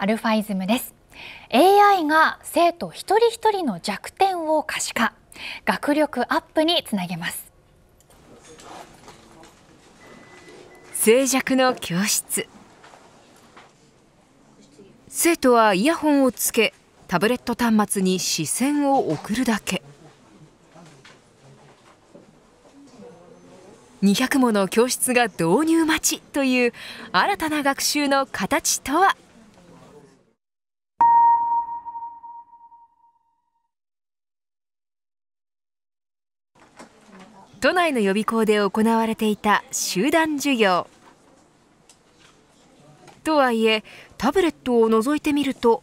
アルファイズムです AI が生徒一人一人の弱点を可視化学力アップにつなげます静寂の教室生徒はイヤホンをつけタブレット端末に視線を送るだけ200もの教室が導入待ちという新たな学習の形とは都内の予備校で行われていた集団授業。とはいえタブレットを覗いてみると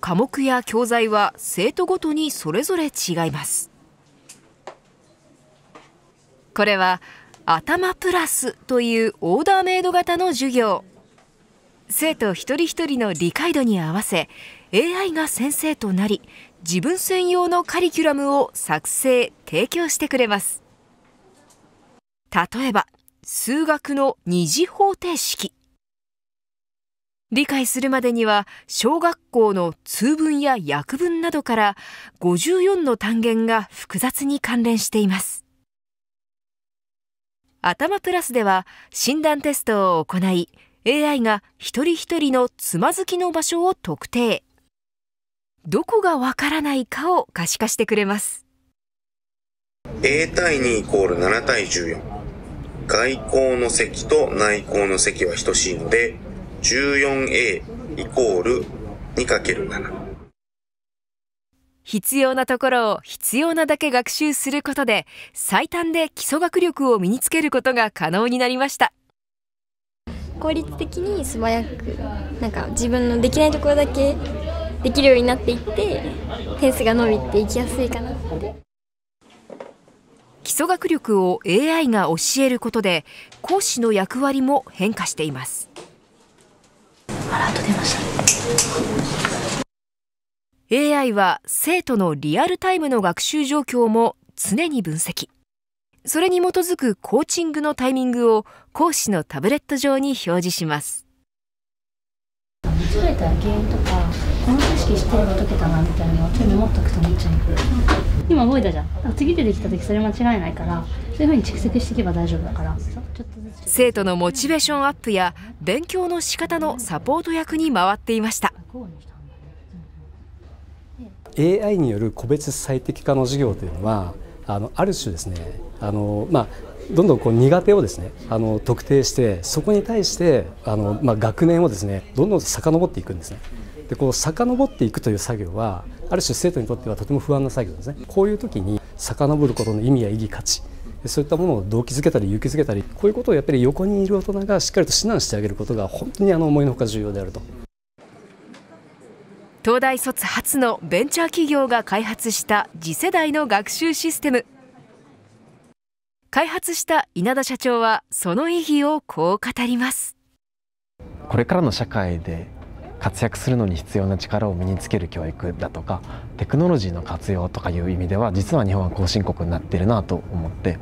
科目や教材は生徒ごとにそれぞれ違います。これは頭プラスというオーダーメイド型の授業生徒一人一人の理解度に合わせ AI が先生となり自分専用のカリキュラムを作成提供してくれます例えば数学の二次方程式理解するまでには小学校の通文や訳文などから54の単元が複雑に関連しています頭プラスでは診断テストを行い AI が一人一人のつまずきの場所を特定どこがわからないかを可視化してくれます A 対2イコール7対14外交の積と内交の積は等しいので、14a イコール 2×7。必要なところを必要なだけ学習することで最短で基礎学力を身につけることが可能になりました効率的に素早くなんか自分のできないところだけできるようになっていって点数が伸びていきやすいかなって。基礎学力を AI が教えることで講師の役割も変化していますアラート出ました AI は生徒のリアルタイムの学習状況も常に分析それに基づくコーチングのタイミングを講師のタブレット上に表示します。この知識てれば解けたなみたいなのを手に持っとくとめっちゃい今覚えたじゃん次出てきた時それ間違いないからそういうふうに蓄積していけば大丈夫だから生徒のモチベーションアップや勉強の仕方のサポート役に回っていました AI による個別最適化の授業というのはあのある種ですねあの、まあ、どんどんこう苦手をですねあの特定してそこに対してあの、まあ、学年をですねどんどん遡っていくんですね。でこう遡っていくという作業はある種生徒にとってはとても不安な作業ですねこういう時に遡ることの意味や意義価値そういったものを動機づけたり勇気づけたりこういうことをやっぱり横にいる大人がしっかりと指南してあげることが本当にあの思いのほか重要であると東大卒初のベンチャー企業が開発した次世代の学習システム開発した稲田社長はその意義をこう語りますこれからの社会で活躍するのに必要な力を身につける教育だとかテクノロジーの活用とかいう意味では実は日本は後進国になってるなと思って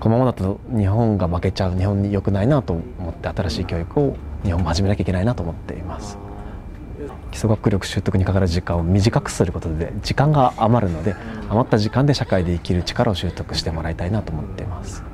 このままだと日本が負けちゃう日本に良くないなと思って新しい教育を日本も始めなきゃいけないなと思っています。基礎学力習得にかかる時間を短くすることで時間が余るので余った時間で社会で生きる力を習得してもらいたいなと思っています。